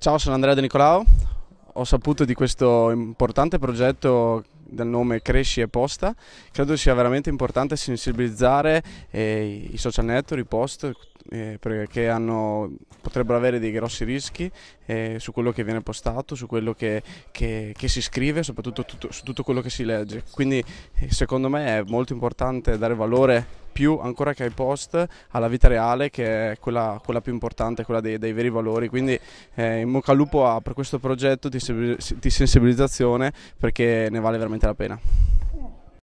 Ciao, sono Andrea De Nicolao. Ho saputo di questo importante progetto dal nome Cresci e Posta. Credo sia veramente importante sensibilizzare eh, i social network, i post, eh, perché hanno, potrebbero avere dei grossi rischi eh, su quello che viene postato, su quello che, che, che si scrive, soprattutto tutto, su tutto quello che si legge. Quindi eh, secondo me è molto importante dare valore più ancora che ai post alla vita reale che è quella, quella più importante, quella dei, dei veri valori. Quindi eh, in bocca al lupo a, per questo progetto di, di sensibilizzazione perché ne vale veramente la pena.